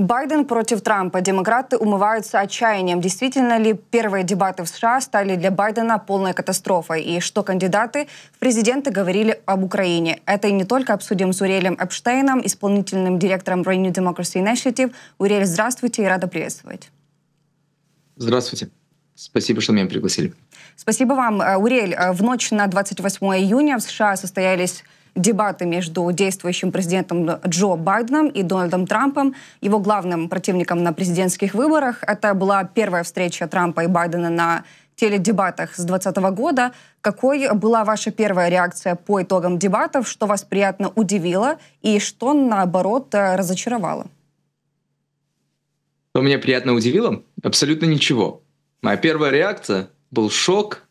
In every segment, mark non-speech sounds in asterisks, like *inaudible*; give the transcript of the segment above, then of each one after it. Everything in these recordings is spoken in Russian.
Байден против Трампа. Демократы умываются отчаянием. Действительно ли первые дебаты в США стали для Байдена полной катастрофой? И что кандидаты в президенты говорили об Украине? Это и не только обсудим с Урелем Эпштейном, исполнительным директором Renew Democracy Initiative. Урель, здравствуйте и рада приветствовать. Здравствуйте. Спасибо, что меня пригласили. Спасибо вам, э, Урель. Э, в ночь на 28 июня в США состоялись дебаты между действующим президентом Джо Байденом и Дональдом Трампом, его главным противником на президентских выборах. Это была первая встреча Трампа и Байдена на теледебатах с 2020 года. Какой была ваша первая реакция по итогам дебатов? Что вас приятно удивило и что, наоборот, разочаровало? Что меня приятно удивило? Абсолютно ничего. Моя первая реакция был шок,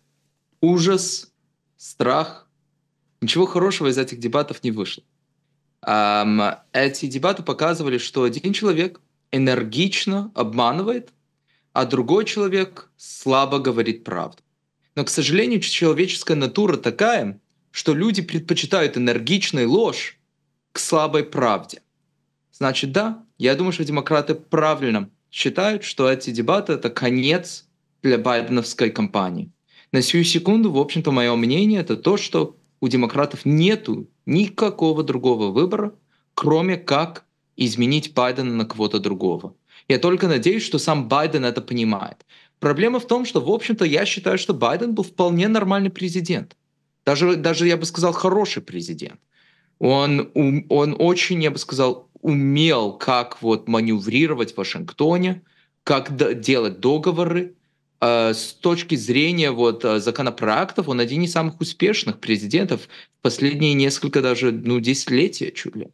ужас, страх Ничего хорошего из этих дебатов не вышло. эти дебаты показывали, что один человек энергично обманывает, а другой человек слабо говорит правду. Но, к сожалению, человеческая натура такая, что люди предпочитают энергичной ложь к слабой правде. Значит, да, я думаю, что демократы правильно считают, что эти дебаты — это конец для байденовской кампании. На сию секунду, в общем-то, мое мнение — это то, что у демократов нету никакого другого выбора, кроме как изменить Байдена на кого-то другого. Я только надеюсь, что сам Байден это понимает. Проблема в том, что, в общем-то, я считаю, что Байден был вполне нормальный президент. Даже, даже я бы сказал, хороший президент. Он, он очень, я бы сказал, умел, как вот маневрировать в Вашингтоне, как делать договоры, Э, с точки зрения вот э, законопроектов, он один из самых успешных президентов последние несколько даже, ну, десятилетия чуть ли.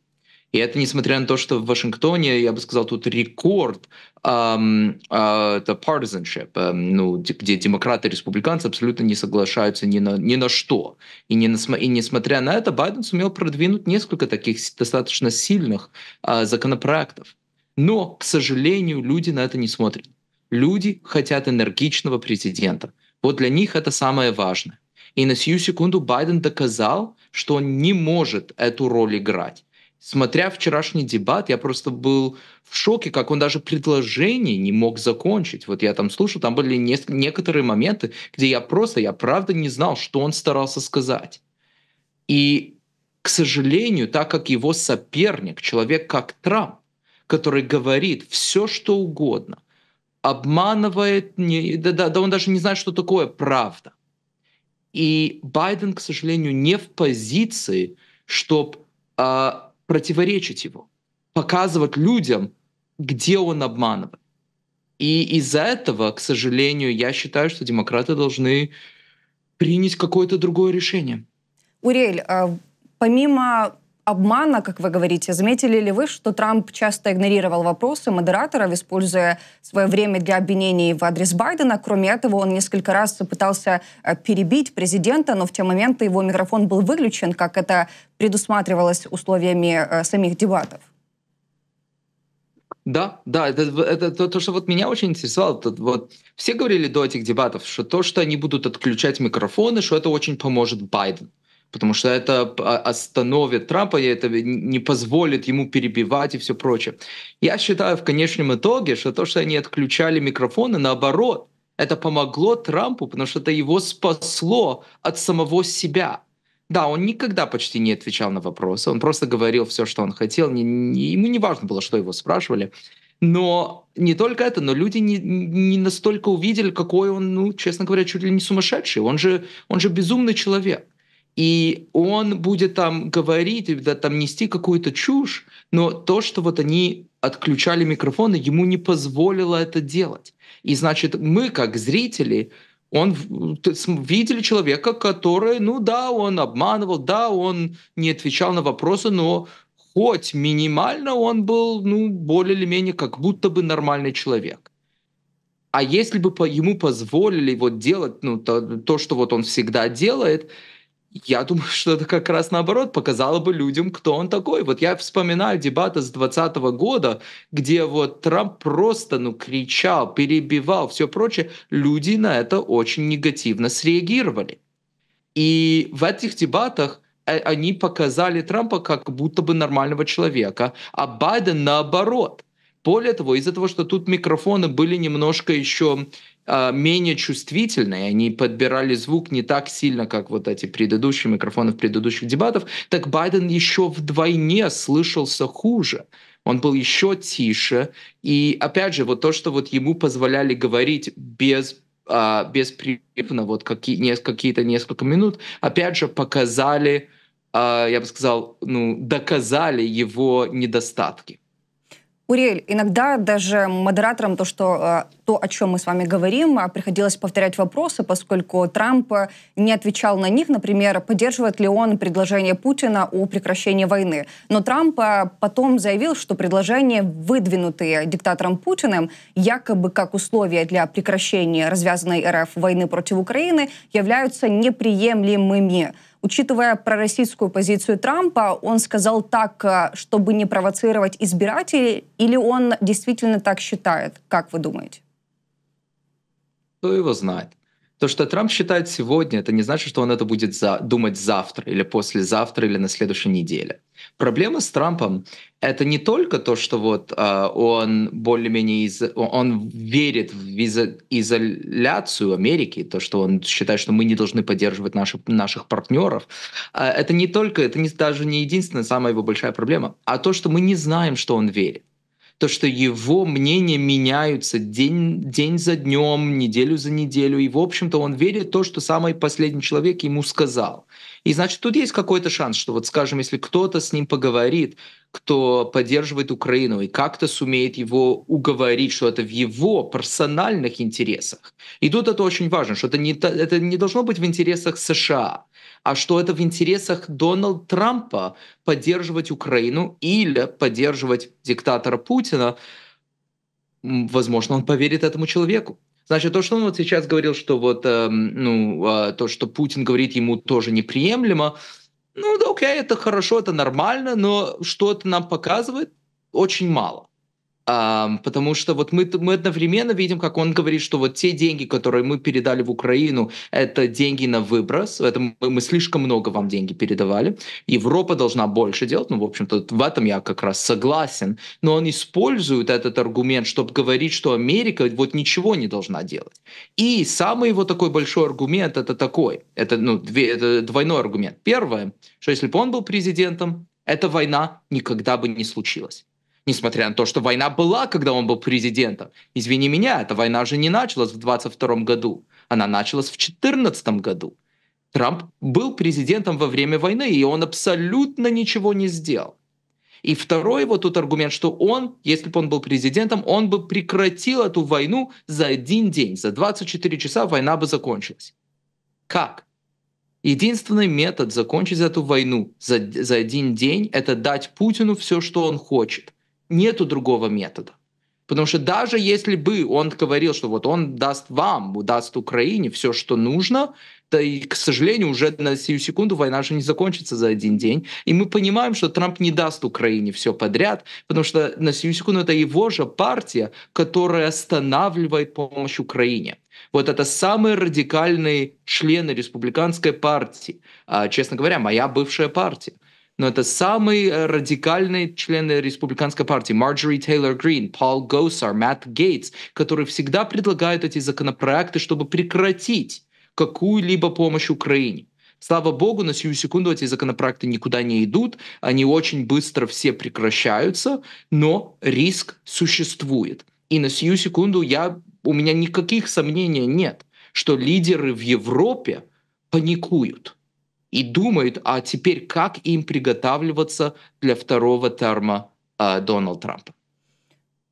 И это несмотря на то, что в Вашингтоне, я бы сказал, тут рекорд um, uh, the partisanship, um, ну, где демократы и республиканцы абсолютно не соглашаются ни на, ни на что. И, не на, и несмотря на это, Байден сумел продвинуть несколько таких достаточно сильных uh, законопроектов. Но, к сожалению, люди на это не смотрят. Люди хотят энергичного президента. Вот для них это самое важное. И на сию секунду Байден доказал, что он не может эту роль играть. Смотря вчерашний дебат, я просто был в шоке, как он даже предложение не мог закончить. Вот я там слушал, там были некоторые моменты, где я просто, я правда не знал, что он старался сказать. И, к сожалению, так как его соперник, человек как Трамп, который говорит все, что угодно, обманывает, не, да, да, да он даже не знает, что такое правда. И Байден, к сожалению, не в позиции, чтобы э, а, противоречить его, показывать людям, где он обманывает. И из-за этого, к сожалению, я считаю, что демократы должны принять какое-то другое решение. Урель, а помимо обмана, как вы говорите. Заметили ли вы, что Трамп часто игнорировал вопросы модераторов, используя свое время для обвинений в адрес Байдена? Кроме этого, он несколько раз пытался э, перебить президента, но в те моменты его микрофон был выключен, как это предусматривалось условиями э, самих дебатов. Да, да, это, это то, то, что вот меня очень интересовало. Это, вот, все говорили до этих дебатов, что то, что они будут отключать микрофоны, что это очень поможет Байдену потому что это остановит Трампа, и это не позволит ему перебивать и все прочее. Я считаю в конечном итоге, что то, что они отключали микрофоны, наоборот, это помогло Трампу, потому что это его спасло от самого себя. Да, он никогда почти не отвечал на вопросы, он просто говорил все, что он хотел, не, не, ему не важно было, что его спрашивали. Но не только это, но люди не, не настолько увидели, какой он, ну, честно говоря, чуть ли не сумасшедший. Он же, он же безумный человек и он будет там говорить, да, там нести какую-то чушь, но то, что вот они отключали микрофоны, ему не позволило это делать. И значит, мы как зрители, он видели человека, который, ну да, он обманывал, да, он не отвечал на вопросы, но хоть минимально он был, ну, более или менее как будто бы нормальный человек. А если бы ему позволили вот делать ну, то, то, что вот он всегда делает, я думаю, что это как раз наоборот показало бы людям, кто он такой. Вот я вспоминаю дебаты с 2020 года, где вот Трамп просто ну, кричал, перебивал, все прочее. Люди на это очень негативно среагировали. И в этих дебатах э, они показали Трампа как будто бы нормального человека, а Байден наоборот. Более того, из-за того, что тут микрофоны были немножко еще а, менее чувствительные, они подбирали звук не так сильно, как вот эти предыдущие микрофоны в предыдущих дебатах, так Байден еще вдвойне слышался хуже. Он был еще тише. И опять же, вот то, что вот ему позволяли говорить без а, беспрерывно, вот какие, какие-то несколько минут, опять же, показали, а, я бы сказал, ну, доказали его недостатки. Уриэль, иногда даже модераторам то, что, э, то, о чем мы с вами говорим, э, приходилось повторять вопросы, поскольку Трамп э, не отвечал на них. Например, поддерживает ли он предложение Путина о прекращении войны. Но Трамп потом заявил, что предложения, выдвинутые диктатором Путиным, якобы как условия для прекращения развязанной РФ войны против Украины, являются неприемлемыми. Учитывая пророссийскую позицию Трампа, он сказал так, э, чтобы не провоцировать избирателей, или он действительно так считает? Как вы думаете? Кто его знает? То, что Трамп считает сегодня, это не значит, что он это будет за, думать завтра или послезавтра или на следующей неделе. Проблема с Трампом — это не только то, что вот э, он более-менее из, он верит в изо, изоляцию Америки, то, что он считает, что мы не должны поддерживать наши, наших партнеров. Э, это не только, это не, даже не единственная самая его большая проблема, а то, что мы не знаем, что он верит то, что его мнения меняются день, день за днем, неделю за неделю. И, в общем-то, он верит в то, что самый последний человек ему сказал. И, значит, тут есть какой-то шанс, что, вот, скажем, если кто-то с ним поговорит, кто поддерживает Украину и как-то сумеет его уговорить, что это в его персональных интересах. И тут это очень важно, что это не, это не должно быть в интересах США а что это в интересах Дональда Трампа поддерживать Украину или поддерживать диктатора Путина, возможно, он поверит этому человеку. Значит, то, что он вот сейчас говорил, что вот, э, ну, э, то, что Путин говорит, ему тоже неприемлемо, ну, да, окей, это хорошо, это нормально, но что это нам показывает? Очень мало. Um, потому что вот мы, мы одновременно видим, как он говорит, что вот те деньги, которые мы передали в Украину, это деньги на выброс, это мы, мы слишком много вам деньги передавали. Европа должна больше делать, ну, в общем-то, в этом я как раз согласен. Но он использует этот аргумент, чтобы говорить, что Америка вот ничего не должна делать. И самый его такой большой аргумент это такой, это, ну, две, это двойной аргумент. Первое, что если бы он был президентом, эта война никогда бы не случилась несмотря на то, что война была, когда он был президентом. Извини меня, эта война же не началась в 22 году, она началась в 14 году. Трамп был президентом во время войны, и он абсолютно ничего не сделал. И второй вот тут аргумент, что он, если бы он был президентом, он бы прекратил эту войну за один день, за 24 часа война бы закончилась. Как? Единственный метод закончить эту войну за, за один день – это дать Путину все, что он хочет нету другого метода. Потому что даже если бы он говорил, что вот он даст вам, даст Украине все, что нужно, да и, к сожалению, уже на сию секунду война же не закончится за один день. И мы понимаем, что Трамп не даст Украине все подряд, потому что на сию секунду это его же партия, которая останавливает помощь Украине. Вот это самые радикальные члены республиканской партии. А, честно говоря, моя бывшая партия но это самые э, радикальные члены республиканской партии. Марджори Тейлор Грин, Пол Госар, Мэтт Гейтс, которые всегда предлагают эти законопроекты, чтобы прекратить какую-либо помощь Украине. Слава богу, на сию секунду эти законопроекты никуда не идут, они очень быстро все прекращаются, но риск существует. И на сию секунду я, у меня никаких сомнений нет, что лидеры в Европе паникуют – и думают, а теперь как им приготавливаться для второго терма э, Дональда Трампа.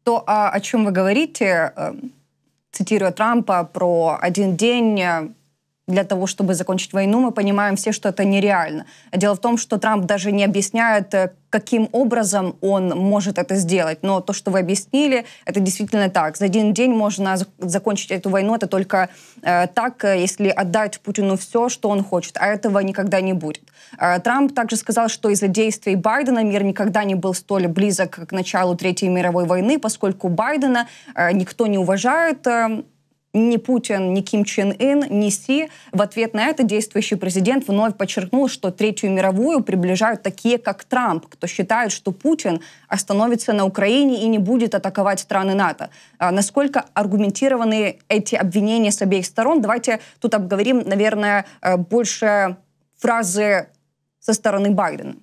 То, а, о чем вы говорите, э, цитируя Трампа, про один день э, для того, чтобы закончить войну. Мы понимаем все, что это нереально. Дело в том, что Трамп даже не объясняет, э, каким образом он может это сделать. Но то, что вы объяснили, это действительно так. За один день можно закончить эту войну. Это только э, так, э, если отдать Путину все, что он хочет. А этого никогда не будет. Э, Трамп также сказал, что из-за действий Байдена мир никогда не был столь близок к началу Третьей мировой войны, поскольку Байдена э, никто не уважает. Э, ни Путин, ни Ким Чен Ын, ни Си. В ответ на это действующий президент вновь подчеркнул, что Третью мировую приближают такие, как Трамп, кто считает, что Путин остановится на Украине и не будет атаковать страны НАТО. А насколько аргументированы эти обвинения с обеих сторон? Давайте тут обговорим, наверное, э, больше фразы со стороны Байдена.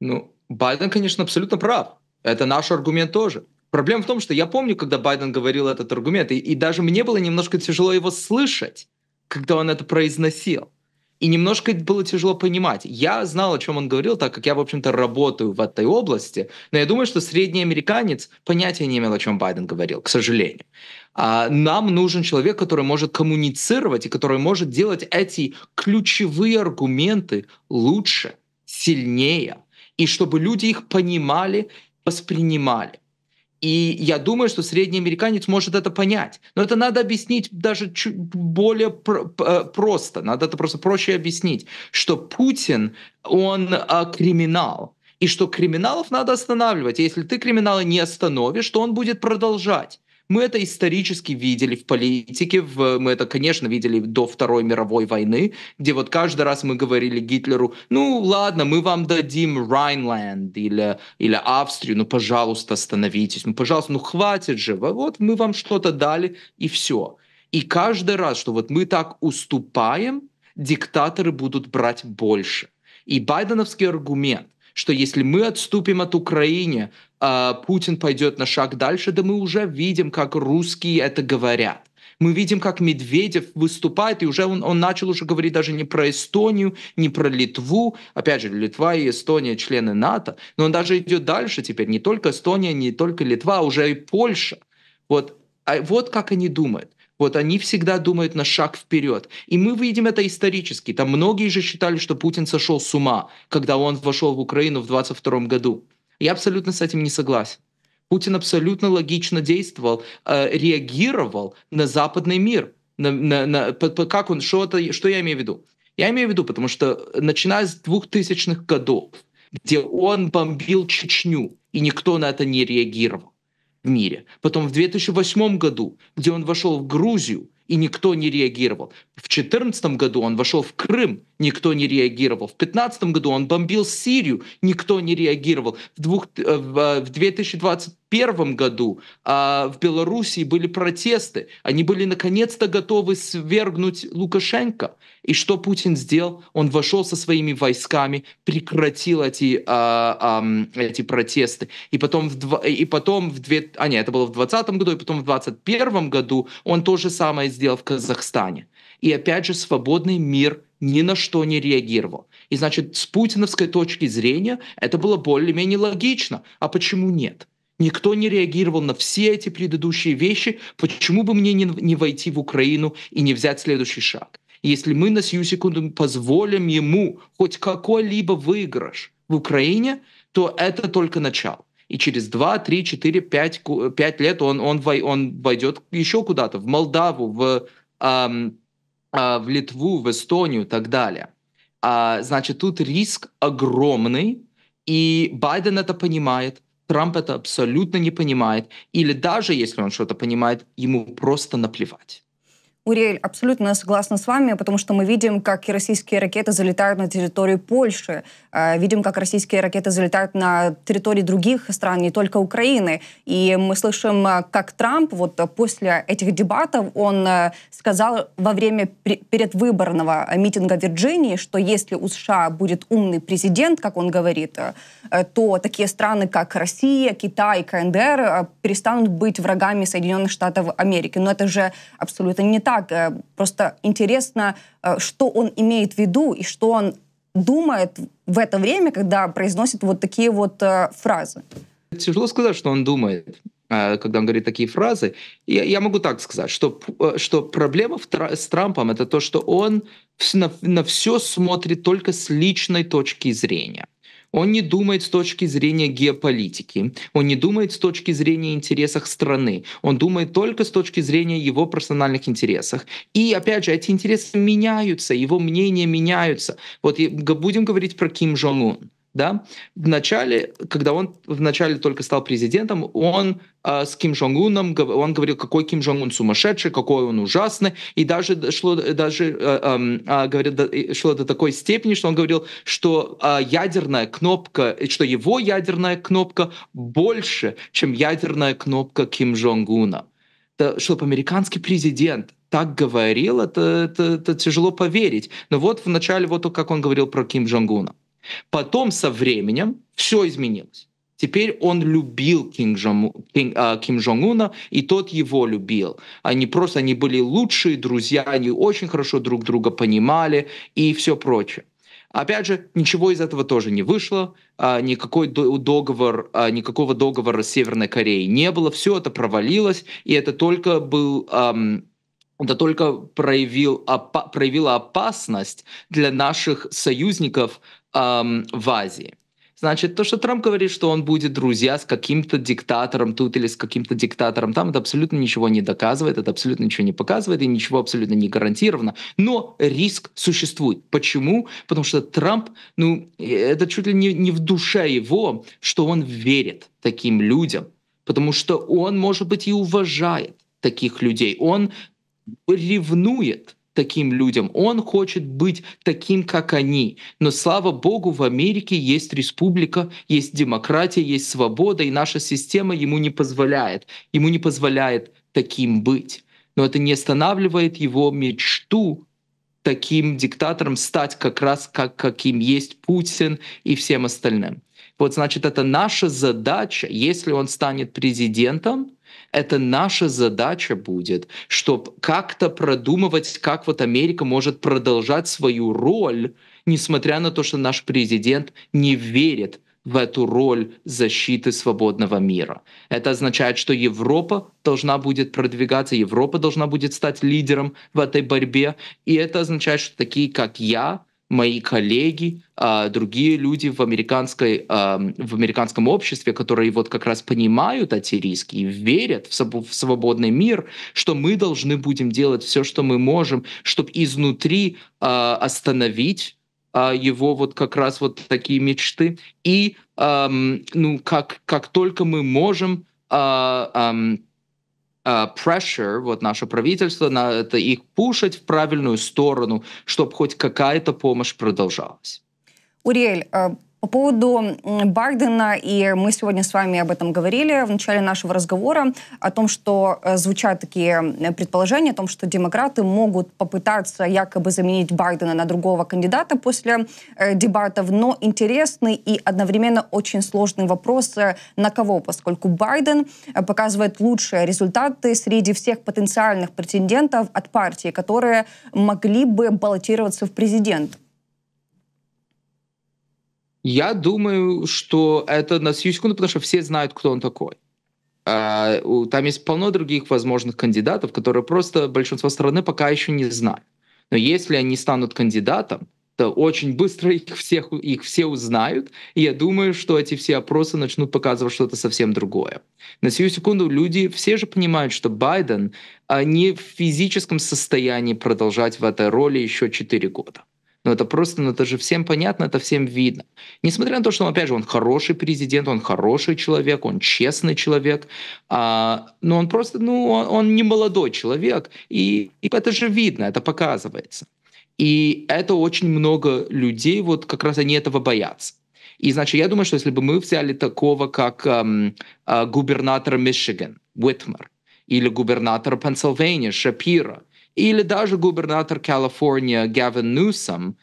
Ну, Байден, конечно, абсолютно прав. Это наш аргумент тоже. Проблема в том, что я помню, когда Байден говорил этот аргумент, и, и даже мне было немножко тяжело его слышать, когда он это произносил. И немножко было тяжело понимать. Я знал, о чем он говорил, так как я, в общем-то, работаю в этой области, но я думаю, что средний американец понятия не имел, о чем Байден говорил, к сожалению. А нам нужен человек, который может коммуницировать и который может делать эти ключевые аргументы лучше, сильнее, и чтобы люди их понимали, воспринимали. И я думаю, что средний американец может это понять. Но это надо объяснить даже чуть более э, просто. Надо это просто проще объяснить, что Путин, он а, криминал. И что криминалов надо останавливать. если ты криминала не остановишь, то он будет продолжать. Мы это исторически видели в политике, в, мы это, конечно, видели до Второй мировой войны, где вот каждый раз мы говорили Гитлеру, ну ладно, мы вам дадим Райнленд или, или Австрию, ну пожалуйста, остановитесь, ну пожалуйста, ну хватит же, вот мы вам что-то дали и все. И каждый раз, что вот мы так уступаем, диктаторы будут брать больше. И байденовский аргумент, что если мы отступим от Украины, а, Путин пойдет на шаг дальше, да мы уже видим, как русские это говорят. Мы видим, как Медведев выступает, и уже он, он начал уже говорить даже не про Эстонию, не про Литву. Опять же, Литва и Эстония члены НАТО, но он даже идет дальше теперь. Не только Эстония, не только Литва, а уже и Польша. Вот, а вот как они думают. Вот они всегда думают на шаг вперед. И мы видим это исторически. Там многие же считали, что Путин сошел с ума, когда он вошел в Украину в 22 году. Я абсолютно с этим не согласен. Путин абсолютно логично действовал, э, реагировал на западный мир. На, на, на, как он, что, это, что я имею в виду? Я имею в виду, потому что э, начиная с 2000-х годов, где он бомбил Чечню, и никто на это не реагировал в мире. Потом в 2008 году, где он вошел в Грузию, и никто не реагировал. В 2014 году он вошел в Крым, никто не реагировал. В 2015 году он бомбил Сирию, никто не реагировал. В, двух, э, в 2021 э, году а, в Белоруссии были протесты. Они были наконец-то готовы свергнуть Лукашенко. И что Путин сделал? Он вошел со своими войсками, прекратил эти, а, а, эти протесты. И потом в, и потом в две, а, нет, это было в 2020 году, и потом в 2021 году он то же самое сделал в Казахстане. И опять же, свободный мир ни на что не реагировал. И значит, с путиновской точки зрения это было более-менее логично. А почему нет? Никто не реагировал на все эти предыдущие вещи. Почему бы мне не, не войти в Украину и не взять следующий шаг? Если мы на сию секунду позволим ему хоть какой-либо выигрыш в Украине, то это только начало и через 2, 3, 4, 5, 5 лет он, он, он войдет еще куда-то, в Молдаву, в эм, а, в Литву, в Эстонию и так далее. А, значит, тут риск огромный, и Байден это понимает, Трамп это абсолютно не понимает, или даже если он что-то понимает, ему просто наплевать. Уриэль, абсолютно согласна с вами, потому что мы видим, как и российские ракеты залетают на территорию Польши. Э, видим, как российские ракеты залетают на территории других стран, не только Украины. И мы слышим, э, как Трамп вот после этих дебатов, он э, сказал во время предвыборного митинга в Вирджинии, что если у США будет умный президент, как он говорит, то такие страны, как Россия, Китай, КНДР перестанут быть врагами Соединенных Штатов Америки. Но это же абсолютно не так. Просто интересно, что он имеет в виду и что он думает в это время, когда произносит вот такие вот э, фразы? Тяжело сказать, что он думает э, когда он говорит такие фразы. Я, я могу так сказать, что, э, что проблема в, с Трампом это то, что он на, на все смотрит только с личной точки зрения. Он не думает с точки зрения геополитики, он не думает с точки зрения интересов страны, он думает только с точки зрения его персональных интересов. И опять же, эти интересы меняются, его мнения меняются. Вот будем говорить про Ким Жон Ун да, в начале, когда он в начале только стал президентом, он э, с Ким Джонг Уном, он говорил, какой Ким Джонг Ун сумасшедший, какой он ужасный, и даже шло, даже э, э, эм, а, говорил, до, шло до такой степени, что он говорил, что э, ядерная кнопка, что его ядерная кнопка больше, чем ядерная кнопка Ким Джонг Уна. Это, чтобы американский президент так говорил, это, это, это тяжело поверить. Но вот в начале вот то, как он говорил про Ким Джонг Уна. Потом со временем все изменилось. Теперь он любил а, Ким, Джон, Уна, и тот его любил. Они просто они были лучшие друзья, они очень хорошо друг друга понимали и все прочее. Опять же, ничего из этого тоже не вышло, а, никакой договор, а, никакого договора с Северной Кореей не было, все это провалилось, и это только был это только проявил, опа, проявило опасность для наших союзников эм, в Азии. Значит, то, что Трамп говорит, что он будет друзья с каким-то диктатором тут или с каким-то диктатором там, это абсолютно ничего не доказывает, это абсолютно ничего не показывает и ничего абсолютно не гарантировано. Но риск существует. Почему? Потому что Трамп, ну, э, это чуть ли не, не в душе его, что он верит таким людям, потому что он, может быть, и уважает таких людей. Он ревнует таким людям, он хочет быть таким, как они. Но слава богу, в Америке есть республика, есть демократия, есть свобода, и наша система ему не позволяет. Ему не позволяет таким быть. Но это не останавливает его мечту таким диктатором стать как раз как, каким есть Путин и всем остальным. Вот значит, это наша задача, если он станет президентом, это наша задача будет, чтобы как-то продумывать, как вот Америка может продолжать свою роль, несмотря на то, что наш президент не верит в эту роль защиты свободного мира. Это означает, что Европа должна будет продвигаться, Европа должна будет стать лидером в этой борьбе. И это означает, что такие, как я, мои коллеги, а, другие люди в, американской, а, в американском обществе, которые вот как раз понимают эти риски и верят в, свободный мир, что мы должны будем делать все, что мы можем, чтобы изнутри а, остановить его вот как раз вот такие мечты. И эм, ну, как, как только мы можем... Э, эм, Э, pressure, вот наше правительство, на это их пушить в правильную сторону, чтобы хоть какая-то помощь продолжалась. Уриэль, э, по поводу Байдена и мы сегодня с вами об этом говорили в начале нашего разговора, о том, что э, звучат такие э, предположения, о том, что демократы могут попытаться якобы заменить Байдена на другого кандидата после э, дебатов, но интересный и одновременно очень сложный вопрос, на кого, поскольку Байден показывает лучшие результаты среди всех потенциальных претендентов от партии, которые могли бы баллотироваться в президент. Я думаю, что это на сию секунду, потому что все знают, кто он такой. А, там есть полно других возможных кандидатов, которые просто большинство страны пока еще не знают. Но если они станут кандидатом, то очень быстро их, всех, их все узнают, и я думаю, что эти все опросы начнут показывать что-то совсем другое. На сию секунду люди все же понимают, что Байден а, не в физическом состоянии продолжать в этой роли еще 4 года. Но ну, это просто, ну это же всем понятно, это всем видно. Несмотря на то, что ну, опять же, он хороший президент, он хороший человек, он честный человек, а, но он просто, ну, он, он не молодой человек, и, и это же видно, это показывается. И это очень много людей, вот как раз они этого боятся. И, значит, я думаю, что если бы мы взяли такого, как эм, э, губернатор Мичиган, Уитмар, или губернатор Пенсильвании, Шапира, или даже губернатор Калифорнии Гавин Ньюсом,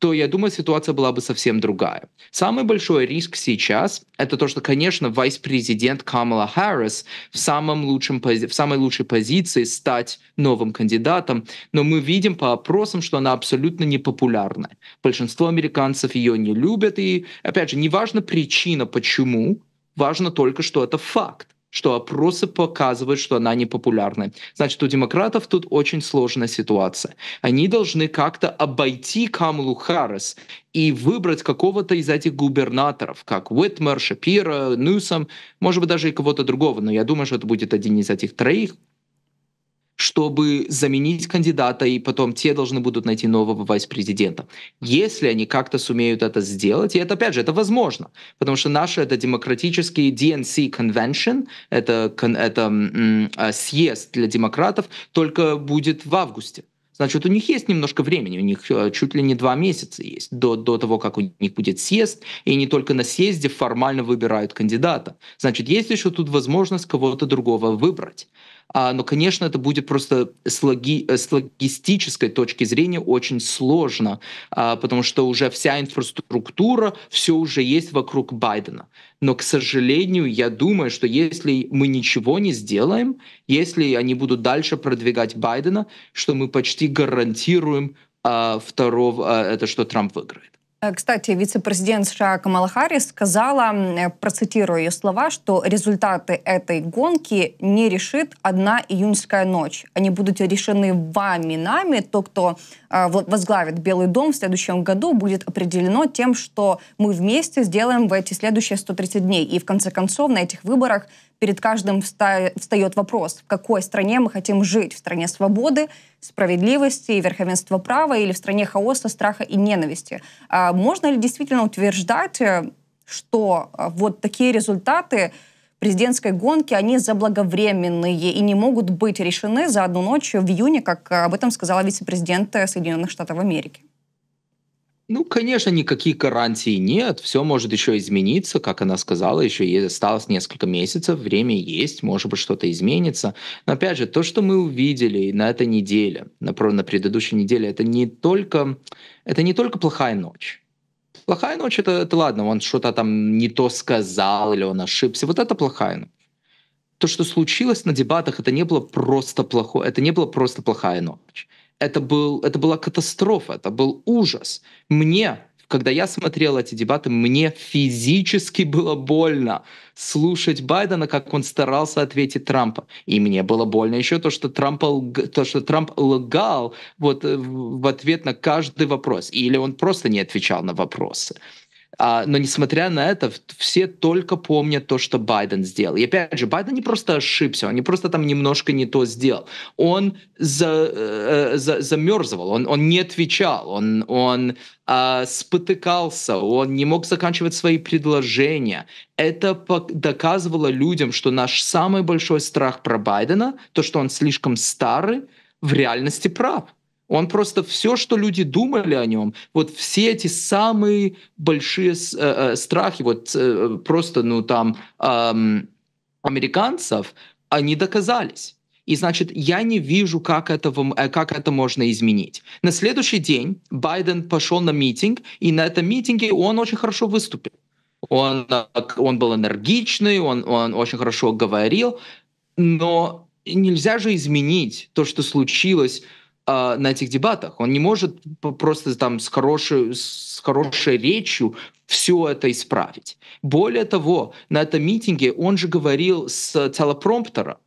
то, я думаю, ситуация была бы совсем другая. Самый большой риск сейчас – это то, что, конечно, вайс-президент Камала Харрис в, самом лучшем, в самой лучшей позиции стать новым кандидатом, но мы видим по опросам, что она абсолютно непопулярна. Большинство американцев ее не любят, и, опять же, неважно причина, почему, важно только, что это факт что опросы показывают, что она не непопулярна. Значит, у демократов тут очень сложная ситуация. Они должны как-то обойти Камлу Харрис и выбрать какого-то из этих губернаторов, как Уитмер, Шапира, Ньюсом, может быть, даже и кого-то другого, но я думаю, что это будет один из этих троих, чтобы заменить кандидата, и потом те должны будут найти нового вайс-президента. Если они как-то сумеют это сделать, и это, опять же, это возможно, потому что наши это демократический DNC Convention, это, это а, съезд для демократов, только будет в августе. Значит, у них есть немножко времени, у них а, чуть ли не два месяца есть до, до того, как у них будет съезд, и не только на съезде формально выбирают кандидата. Значит, есть еще тут возможность кого-то другого выбрать. А, но, конечно, это будет просто с, логи, э, с логистической точки зрения очень сложно, а, потому что уже вся инфраструктура, все уже есть вокруг Байдена. Но, к сожалению, я думаю, что если мы ничего не сделаем, если они будут дальше продвигать Байдена, что мы почти гарантируем а, второго, это что Трамп выиграет. Э, кстати, вице-президент США Камала Харрис сказала, э, процитирую ее слова, что результаты этой гонки не решит одна июньская ночь. Они будут решены вами, нами. То, кто э, возглавит Белый дом в следующем году, будет определено тем, что мы вместе сделаем в эти следующие 130 дней. И в конце концов на этих выборах перед каждым встает вопрос, в какой стране мы хотим жить, в стране свободы, справедливости и верховенства права или в стране хаоса, страха и ненависти. А можно ли действительно утверждать, э, что э, вот такие результаты президентской гонки, они заблаговременные и не могут быть решены за одну ночь в июне, как об этом сказала вице-президент э, Соединенных Штатов Америки? Ну, конечно, никаких гарантий нет. Все может еще измениться, как она сказала, еще осталось несколько месяцев, время есть, может быть, что-то изменится. Но опять же, то, что мы увидели на этой неделе, на, на предыдущей неделе, это не только, это не только плохая ночь. Плохая ночь это, это ладно, он что-то там не то сказал или он ошибся. Вот это плохая ночь. То, что случилось на дебатах, это не было просто плохо, это не было просто плохая ночь это, был, это была катастрофа, это был ужас. Мне, когда я смотрел эти дебаты, мне физически было больно слушать Байдена, как он старался ответить Трампа. И мне было больно еще то, что Трамп, то, что Трамп лгал вот э, в ответ на каждый вопрос. Или он просто не отвечал на вопросы. А, но несмотря на это, все только помнят то, что Байден сделал. И опять же, Байден не просто ошибся, он не просто там немножко не то сделал. Он за, э, э за, замерзывал, он, он не отвечал, он, он э, спотыкался, он не мог заканчивать свои предложения. Это доказывало людям, что наш самый большой страх про Байдена, то, что он слишком старый, в реальности прав. Он просто все, что люди думали о нем, вот все эти самые большие э, э, страхи, вот э, просто, ну там, э, американцев, они доказались. И значит, я не вижу, как это, э, как это можно изменить. На следующий день Байден пошел на митинг, и на этом митинге он очень хорошо выступил. Он, э, он был энергичный, он, он очень хорошо говорил, но нельзя же изменить то, что случилось э, на этих дебатах. Он не может просто там с хорошей, с хорошей речью все это исправить. Более того, на этом митинге он же говорил с телепромптера.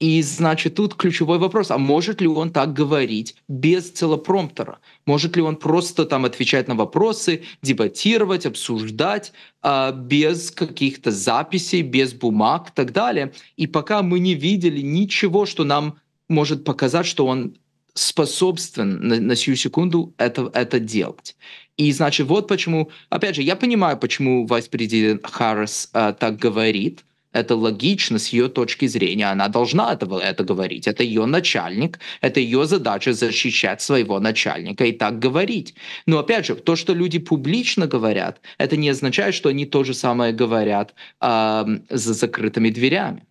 И, значит, тут ключевой вопрос, а может ли он так говорить без телепромптера? Может ли он просто там отвечать на вопросы, дебатировать, обсуждать э, без каких-то записей, без бумаг и так далее? И пока мы не видели ничего, что нам может показать, что он способствен на, на сию секунду это, это делать. И значит, вот почему, опять же, я понимаю, почему вайс-президент Харрис э, так говорит, это логично с ее точки зрения. Она должна этого, это говорить. Это ее начальник, это ее задача защищать своего начальника и так говорить. Но опять же, то, что люди публично говорят, это не означает, что они то же самое говорят э, за закрытыми дверями.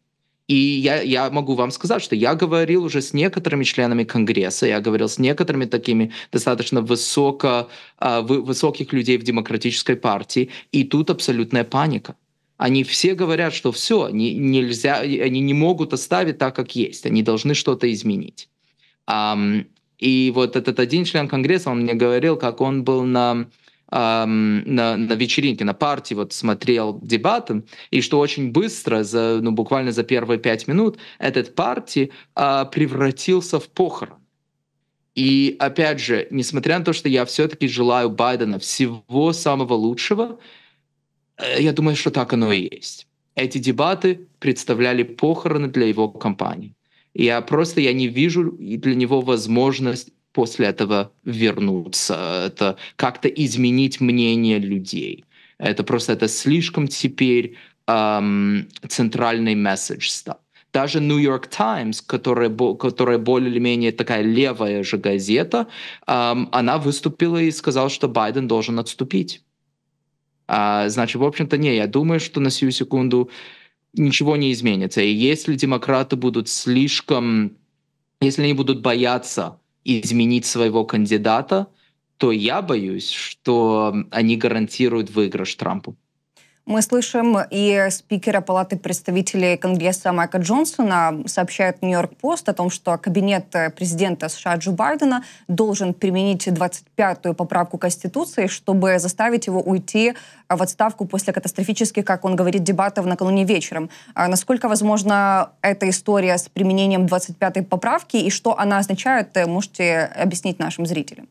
И я, я могу вам сказать, что я говорил уже с некоторыми членами Конгресса, я говорил с некоторыми такими достаточно высоко, а, высоких людей в демократической партии, и тут абсолютная паника. Они все говорят, что все, они нельзя, они не могут оставить так, как есть, они должны что-то изменить. и вот этот один член Конгресса, он мне говорил, как он был на на, на вечеринке, на партии вот смотрел дебаты, и что очень быстро, за, ну, буквально за первые пять минут, этот партий а, превратился в похорон. И опять же, несмотря на то, что я все-таки желаю Байдена всего самого лучшего, э, я думаю, что так оно и есть. Эти дебаты представляли похороны для его компании. Я просто я не вижу для него возможность после этого вернуться, это как-то изменить мнение людей. Это просто это слишком теперь эм, центральный месседж стал. Даже New York Times, которая, которая более-менее или такая левая же газета, эм, она выступила и сказала, что Байден должен отступить. А, значит, в общем-то, не, я думаю, что на сию секунду ничего не изменится. И если демократы будут слишком, если они будут бояться изменить своего кандидата, то я боюсь, что они гарантируют выигрыш Трампу. Мы слышим и спикера Палаты представителей Конгресса Майка Джонсона, сообщает Нью-Йорк Пост о том, что кабинет э, президента США Джо Байдена должен применить 25-ю поправку Конституции, чтобы заставить его уйти э, в отставку после катастрофических, как он говорит, дебатов накануне вечером. А насколько возможно эта история с применением 25-й поправки и что она означает, э, можете объяснить нашим зрителям?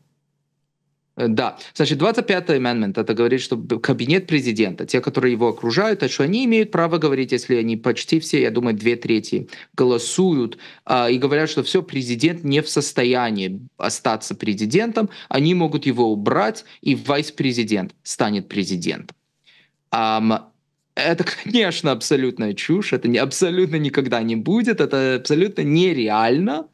Э, да. Значит, 25-й амендмент это говорит, что кабинет президента, те, которые его окружают, а что они имеют право говорить, если они почти все, я думаю, две трети голосуют э, и говорят, что все, президент не в состоянии остаться президентом, они могут его убрать, и вайс-президент станет президентом. Um, это, конечно, абсолютная чушь, это не, абсолютно никогда не будет, это абсолютно нереально.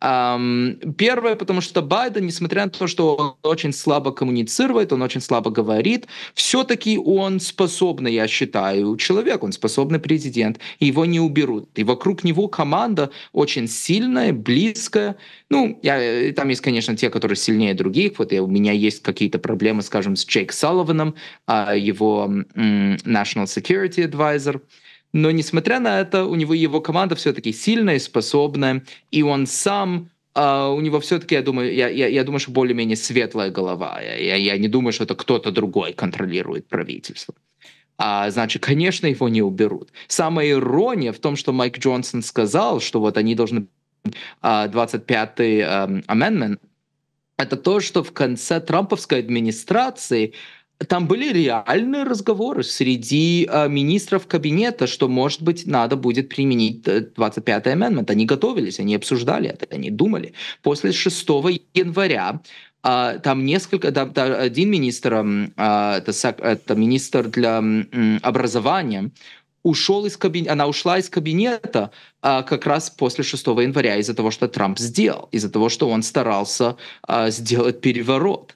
Um, первое, потому что Байден, несмотря на то, что он очень слабо коммуницирует, он очень слабо говорит, все-таки он способный, я считаю, человек, он способный президент, и его не уберут. И вокруг него команда очень сильная, близкая. Ну, я, э, там есть, конечно, те, которые сильнее других. Вот я, э, у меня есть какие-то проблемы, скажем, с Джейк Салливаном, а его National Security Advisor. Uh, но несмотря на это, у него его команда все-таки сильная способная, и он сам Uh, у него все-таки, я думаю, я, я, я думаю, что более-менее светлая голова. Я, я, я не думаю, что это кто-то другой контролирует правительство. А, uh, значит, конечно, его не уберут. Самая ирония в том, что Майк Джонсон сказал, что вот они должны... Uh, 25-й а, эм, amendment, это то, что в конце трамповской администрации там были реальные разговоры среди э, министров кабинета, что, может быть, надо будет применить 25-й э, амендмент. Они готовились, они обсуждали это, они думали. После 6 января э, там несколько, да, да, один министр, э, это, это министр для э, образования, ушел из кабинета, она ушла из кабинета а, как раз после 6 января из-за того, что Трамп сделал, из-за того, что он старался а, сделать переворот.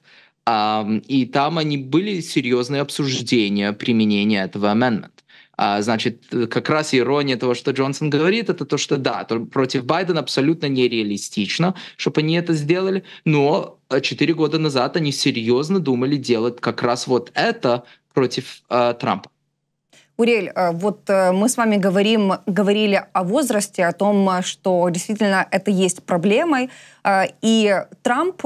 И там они были серьезные обсуждения применения этого amendment. А, значит, как раз ирония того, что Джонсон говорит, это то, что да, против Байдена абсолютно нереалистично, чтобы они это сделали, но э, четыре года назад они серьезно думали делать как раз вот это против э, Трампа. Урель, э, вот э, мы с вами говорим, говорили о возрасте, о том, что действительно это есть проблемой, и Трамп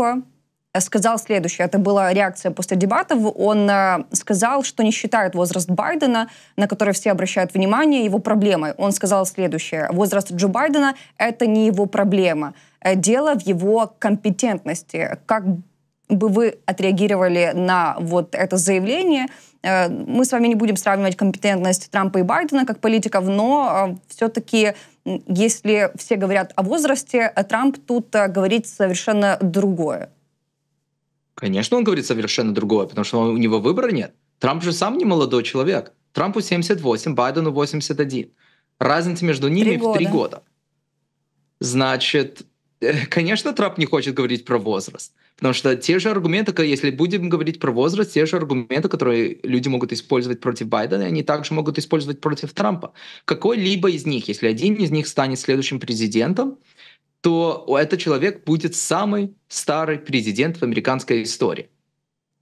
сказал следующее. Это была реакция после дебатов. Он э, сказал, что не считает возраст Байдена, на который все обращают внимание, его проблемой. Он сказал следующее. Возраст Джо Байдена — это не его проблема. Э, дело в его компетентности. Как бы вы отреагировали на вот это заявление? Э, мы с вами не будем сравнивать компетентность Трампа и Байдена как политиков, но все-таки если все говорят о возрасте, Трамп тут говорит совершенно другое. Конечно, он говорит совершенно другое, потому что у него выбора нет. Трамп же сам не молодой человек. Трампу 78, Байдену 81. Разница между ними три в три года. Значит, э, конечно, Трамп не хочет говорить про возраст. Потому что те же аргументы, если будем говорить про возраст, те же аргументы, которые люди могут использовать против Байдена, они также могут использовать против Трампа. Какой-либо из них, если один из них станет следующим президентом, то этот человек будет самый старый президент в американской истории.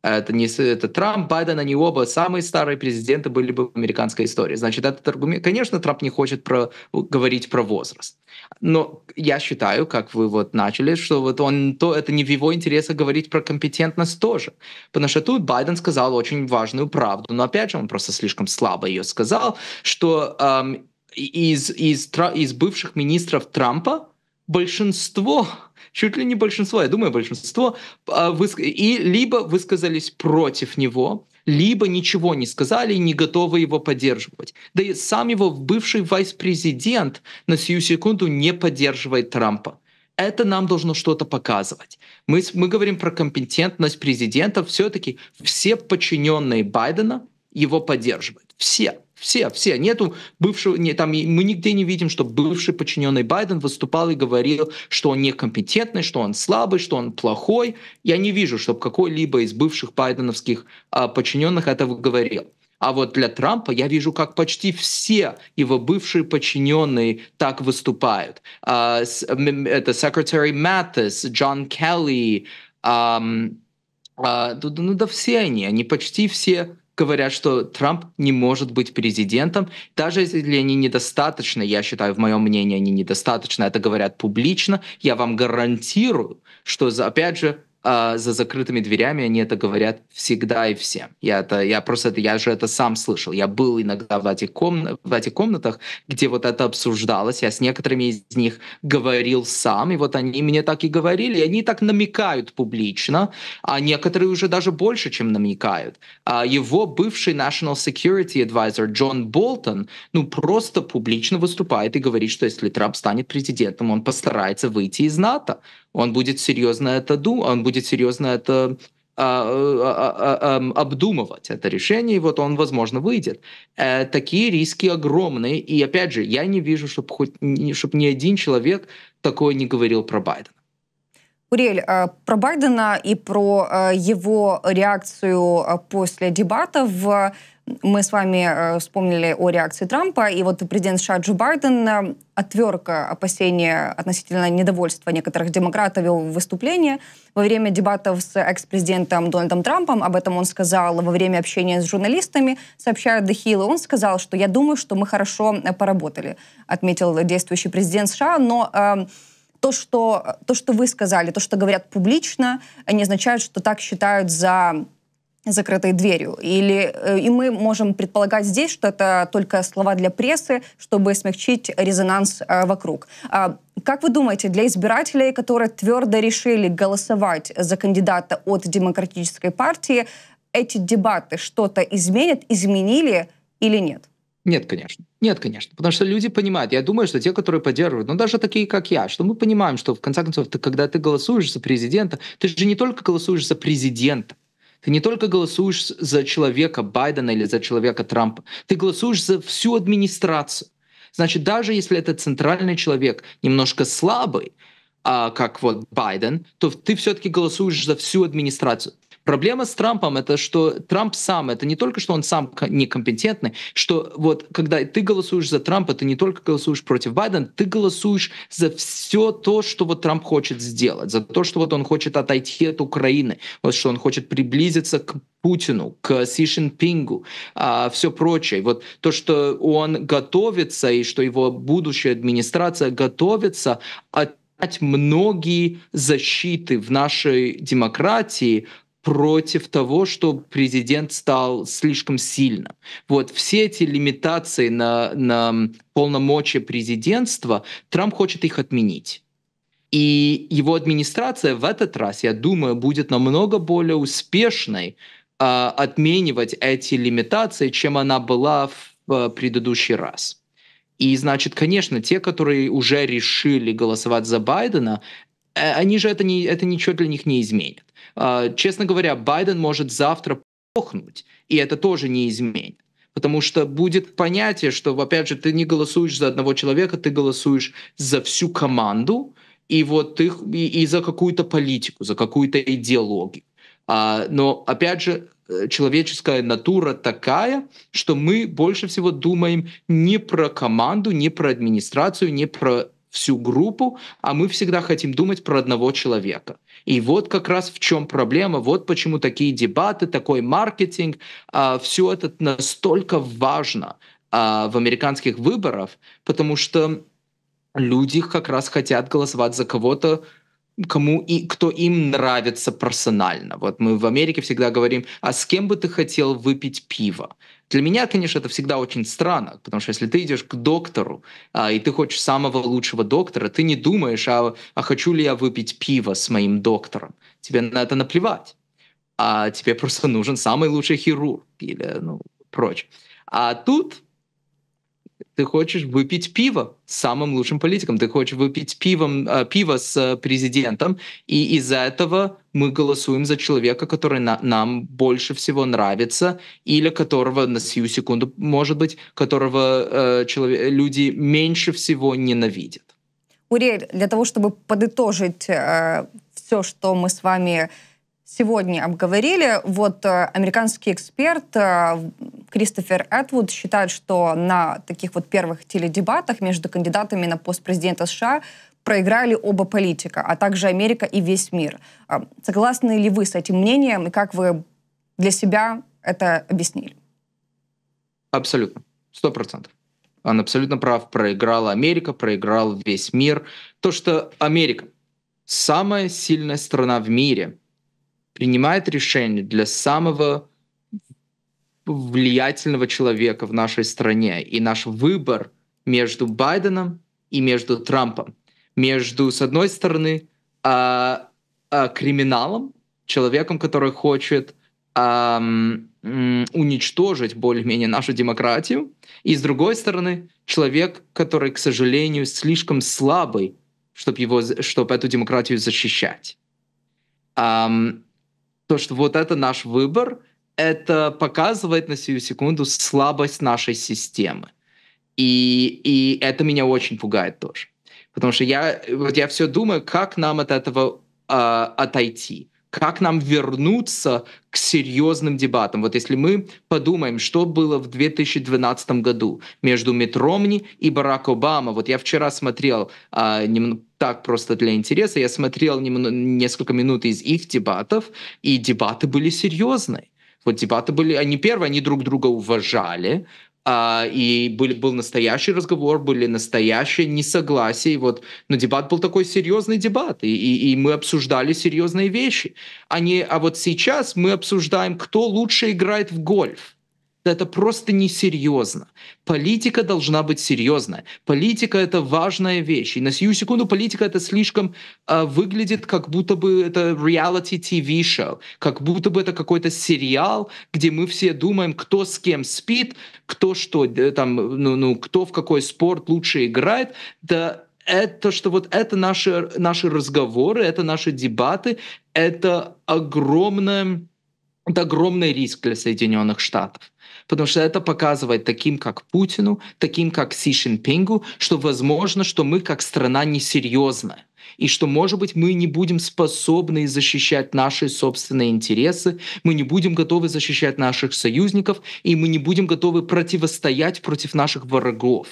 Это не это Трамп, Байден, они оба самые старые президенты были бы в американской истории. Значит, этот аргумент, конечно, Трамп не хочет про, говорить про возраст. Но я считаю, как вы вот начали, что вот он, то это не в его интересах говорить про компетентность тоже. Потому что тут Байден сказал очень важную правду, но опять же, он просто слишком слабо ее сказал, что эм, из, из, из бывших министров Трампа большинство, чуть ли не большинство, я думаю, большинство, а, и либо высказались против него, либо ничего не сказали и не готовы его поддерживать. Да и сам его бывший вайс-президент на сию секунду не поддерживает Трампа. Это нам должно что-то показывать. Мы, мы говорим про компетентность президента. Все-таки все подчиненные Байдена его поддерживают. Все. Все, все. Нету бывшего, не, там, мы нигде не видим, что бывший подчиненный Байден выступал и говорил, что он некомпетентный, что он слабый, что он плохой. Я не вижу, чтобы какой-либо из бывших байденовских а, подчиненных этого говорил. А вот для Трампа я вижу, как почти все его бывшие подчиненные так выступают. А, это секретарь Маттес, Джон Келли, а, а, ну да все они, они почти все говорят, что Трамп не может быть президентом, даже если они недостаточно, я считаю, в моем мнении, они недостаточно, это говорят публично, я вам гарантирую, что, опять же, а, за закрытыми дверями, они это говорят всегда и всем. Я, это, я просто это, я же это сам слышал. Я был иногда в этих, комна- в этих комнатах, где вот это обсуждалось. Я с некоторыми из них говорил сам, и вот они мне так и говорили. И они так намекают публично, а некоторые уже даже больше, чем намекают. А его бывший National Security Advisor Джон Болтон, ну, просто публично выступает и говорит, что если Трамп станет президентом, он постарается выйти из НАТО. Он будет серьезно это думать, он будет серьезно это а, а, а, эм, обдумывать это решение, и вот он, возможно, выйдет. Э, такие риски огромные, и опять же, я не вижу, чтобы, хоть, чтобы ни один человек такое не говорил про Байдена. Урель, э, про Байдена и про э, его реакцию после дебатов мы с вами э, вспомнили о реакции Трампа, и вот президент США Джо Байден э, отверг э, опасения относительно недовольства некоторых демократов его выступления во время дебатов с экс-президентом Дональдом Трампом. Об этом он сказал во время общения с журналистами, сообщает The Hill. Он сказал, что «я думаю, что мы хорошо поработали», отметил действующий президент США, но... то, что, то, что вы сказали, то, что говорят публично, не означает, что так считают за закрытой дверью. Или, э, и мы можем предполагать здесь, что это только слова для прессы, чтобы смягчить резонанс а, вокруг. А, как вы думаете, для избирателей, которые твердо решили голосовать за кандидата от демократической партии, эти дебаты что-то изменят, изменили или нет? Нет, конечно. Нет, конечно. Потому что люди понимают, я думаю, что те, которые поддерживают, ну даже такие, как я, что мы понимаем, что в конце концов, ты, когда ты голосуешь за президента, ты же не только голосуешь за президента, ты не только голосуешь за человека Байдена или за человека Трампа, ты голосуешь за всю администрацию. Значит, даже если этот центральный человек немножко слабый, а, как вот Байден, то ты все-таки голосуешь за всю администрацию. Проблема с Трампом это, что Трамп сам, это не только, что он сам некомпетентный, что вот когда ты голосуешь за Трампа, ты не только голосуешь против Байдена, ты голосуешь за все то, что вот Трамп хочет сделать, за то, что вот он хочет отойти от Украины, вот что он хочет приблизиться к Путину, к Си Шинпингу, а, все прочее. Вот то, что он готовится и что его будущая администрация готовится от многие защиты в нашей демократии против того, что президент стал слишком сильным. Вот все эти лимитации на, на полномочия президентства, Трамп хочет их отменить. И его администрация в этот раз, я думаю, будет намного более успешной э, отменивать эти лимитации, чем она была в э, предыдущий раз. И, значит, конечно, те, которые уже решили голосовать за Байдена, Э, они же это, не, это ничего для них не изменит. А, честно говоря, Байден может завтра похнуть, и это тоже не изменит. Потому что будет понятие, что, опять же, ты не голосуешь за одного человека, ты голосуешь за всю команду, и вот их и, и за какую-то политику, за какую-то идеологию. А, но опять же, э, человеческая натура такая, что мы больше всего думаем не про команду, не про администрацию, не про всю группу, а мы всегда хотим думать про одного человека. И вот как раз в чем проблема, вот почему такие дебаты, такой маркетинг, э, а, все это настолько важно э, в американских выборах, потому что люди как раз хотят голосовать за кого-то, кому и кто им нравится персонально. Вот мы в Америке всегда говорим, а с кем бы ты хотел выпить пиво? Для меня, конечно, это всегда очень странно, потому что если ты идешь к доктору, а, и ты хочешь самого лучшего доктора, ты не думаешь, а, а хочу ли я выпить пиво с моим доктором. Тебе на это наплевать. А тебе *laughs* просто нужен самый лучший хирург или ну, прочее. А тут ты хочешь выпить пиво с самым лучшим политиком, ты хочешь выпить пивом, э, пиво с э, президентом, и из-за этого мы голосуем за человека, который на, нам больше всего нравится, или которого на сию секунду, может быть, которого э, человек, люди меньше всего ненавидят. Урель, для того, чтобы подытожить э, все, что мы с вами сегодня обговорили. Вот э, американский эксперт э, Кристофер Этвуд считает, что на таких вот первых теледебатах между кандидатами на пост президента США проиграли оба политика, а также Америка и весь мир. Э, согласны ли вы с этим мнением и как вы для себя это объяснили? Абсолютно. Сто процентов. Он абсолютно прав. Проиграла Америка, проиграл весь мир. То, что Америка самая сильная страна в мире – принимает решения для самого влиятельного человека в нашей стране. И наш выбор между Байденом и между Трампом. Между, с одной стороны, э, э, криминалом, человеком, который хочет э, э, уничтожить более-менее нашу демократию, и, с другой стороны, человек, который, к сожалению, слишком слабый, чтобы, его, чтобы эту демократию защищать то, что вот это наш выбор, это показывает на сию секунду слабость нашей системы. И, и это меня очень пугает тоже. Потому что я, вот я все думаю, как нам от этого э, отойти как нам вернуться к серьезным дебатам. Вот если мы подумаем, что было в 2012 году между Митт и Барак Обама. Вот я вчера смотрел, а, нем, так просто для интереса, я смотрел нем, несколько минут из их дебатов, и дебаты были серьезные. Вот дебаты были, они первые, они друг друга уважали, а, и был, был настоящий разговор, были настоящие несогласия. И вот, но ну, дебат был такой серьезный дебат, и, и, и мы обсуждали серьезные вещи. А, не, а вот сейчас мы обсуждаем, кто лучше играет в гольф. Это просто несерьезно. Политика должна быть серьезная. Политика — это важная вещь. И на сию секунду политика — это слишком э, выглядит, как будто бы это reality TV show, как будто бы это какой-то сериал, где мы все думаем, кто с кем спит, кто что, э, там, ну, ну, кто в какой спорт лучше играет. Да это что вот это наши, наши разговоры, это наши дебаты, это огромное, это огромный риск для Соединенных Штатов потому что это показывает таким, как Путину, таким, как Си Шинпингу, что возможно, что мы как страна несерьезная и что, может быть, мы не будем способны защищать наши собственные интересы, мы не будем готовы защищать наших союзников, и мы не будем готовы противостоять против наших врагов.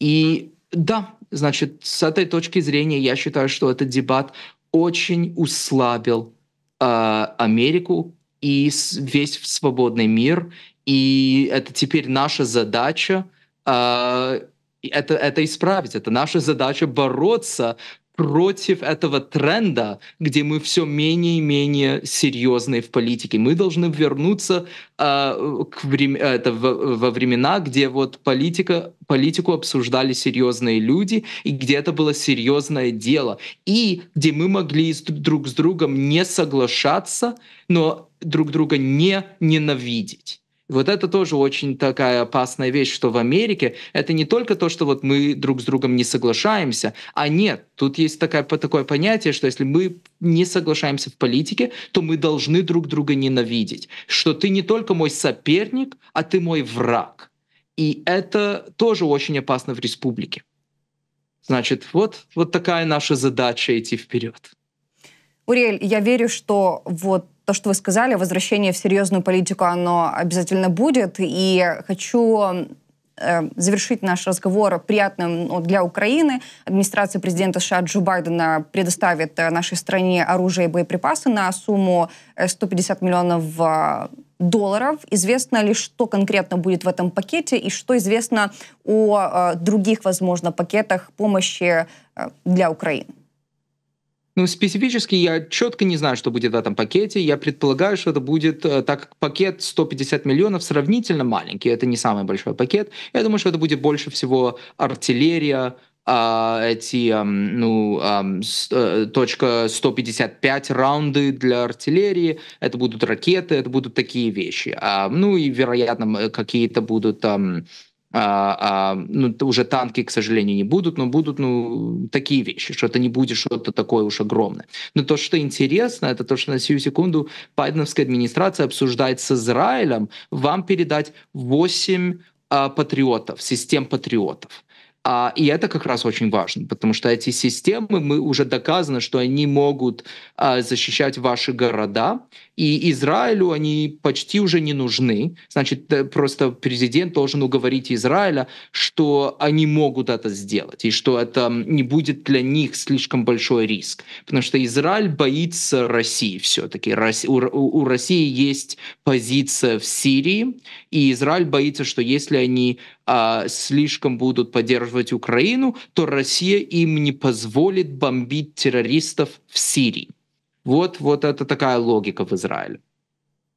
И да, значит, с этой точки зрения я считаю, что этот дебат очень услабил э, Америку и весь свободный мир. И это теперь наша задача э, это, это исправить. Это наша задача бороться против этого тренда, где мы все менее и менее серьезные в политике. Мы должны вернуться э, к врем... А, это в, во времена, где вот политика, политику обсуждали серьезные люди, и где это было серьезное дело, и где мы могли друг с другом не соглашаться, но друг друга не ненавидеть. Вот это тоже очень такая опасная вещь, что в Америке это не только то, что вот мы друг с другом не соглашаемся, а нет, тут есть такая, такое понятие, что если мы не соглашаемся в политике, то мы должны друг друга ненавидеть, что ты не только мой соперник, а ты мой враг. И это тоже очень опасно в республике. Значит, вот, вот такая наша задача идти вперед. Уриэль, я верю, что вот то, что вы сказали, возвращение в серьезную политику, оно обязательно будет. И хочу э, завершить наш разговор приятным ну, для Украины. Администрация президента США Джо Байдена предоставит э, нашей стране оружие и боеприпасы на сумму 150 э, миллионов долларов. Известно ли, что конкретно будет в этом пакете и что известно о других, возможно, пакетах помощи для Украины? Ну, специфически я четко не знаю, что будет в этом пакете. Я предполагаю, что это будет, э, так как пакет 150 миллионов сравнительно маленький, это не самый большой пакет. Я думаю, что это будет больше всего артиллерия, а, эти, ну, э, точка 155 раунды для артиллерии, это будут ракеты, это будут такие вещи. А, ну и, вероятно, какие-то будут там а, а, ну, уже танки, к сожалению, не будут, но будут, ну, такие вещи, что это не будет что-то такое уж огромное. Но то, что интересно, это то, что на сию секунду байденовская администрация обсуждает с Израилем вам передать 8 а, патриотов, систем патриотов. А, и это как раз очень важно, потому что эти системы, мы уже доказано, что они могут а, защищать ваши города, и Израилю они почти уже не нужны. Значит, э, просто президент должен уговорить Израиля, что они могут это сделать, и что это не будет для них слишком большой риск. Потому что Израиль боится России все-таки. У, у России есть позиция в Сирии, и Израиль боится, что если они а, слишком будут поддерживать Украину, то Россия им не позволит бомбить террористов в Сирии. Вот, вот это такая логика в Израиле.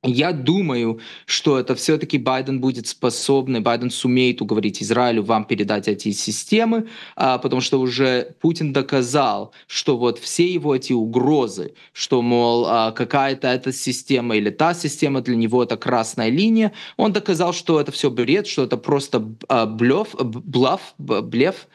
Я думаю, что это все-таки Байден будет способный, Байден сумеет уговорить Израилю вам передать эти системы, а, потому что уже Путин доказал, что вот все его эти угрозы, что, мол, а, какая-то эта система или та система для него это красная линия, он доказал, что это все бред, что это просто а, блеф, блеф, блеф,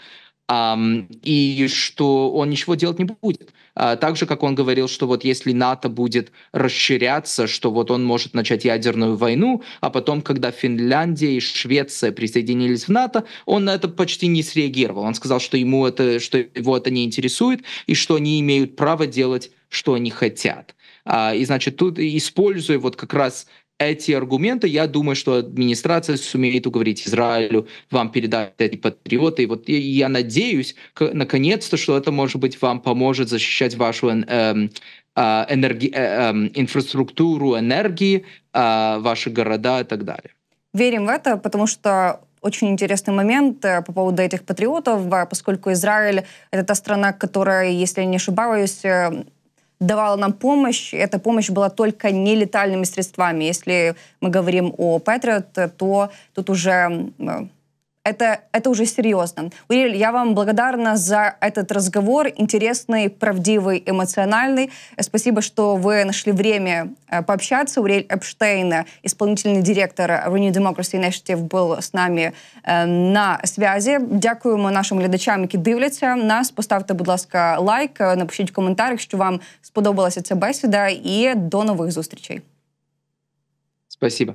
и что он ничего делать не будет. А, так же, как он говорил, что вот если НАТО будет расширяться, что вот он может начать ядерную войну, а потом, когда Финляндия и Швеция присоединились в НАТО, он на это почти не среагировал. Он сказал, что ему это, что его это не интересует и что они имеют право делать, что они хотят. А, и значит, тут используя вот как раз эти аргументы, я думаю, что администрация сумеет уговорить Израилю, вам передать эти патриоты. И вот я надеюсь, наконец-то, что это, может быть, вам поможет защищать вашу эм, э, энерги, э, э, инфраструктуру энергии, э, ваши города и так далее. Верим в это, потому что очень интересный момент э, по поводу этих патриотов, поскольку Израиль — это та страна, которая, если я не ошибаюсь, э, давала нам помощь, эта помощь была только нелетальными средствами. Если мы говорим о Patriot, то тут уже это, это уже серьезно. Урель, я вам благодарна за этот разговор, интересный, правдивый, эмоциональный. Спасибо, что вы нашли время э, пообщаться. Урель Эпштейн, исполнительный директор Renew Democracy Initiative, был с нами э, на связи. Дякуємо нашим глядачам, які дивляться нас. Поставте, будь ласка, лайк, э, напишіть коментар, що вам сподобалася ця бесіда, і до нових зустрічей. Спасибо.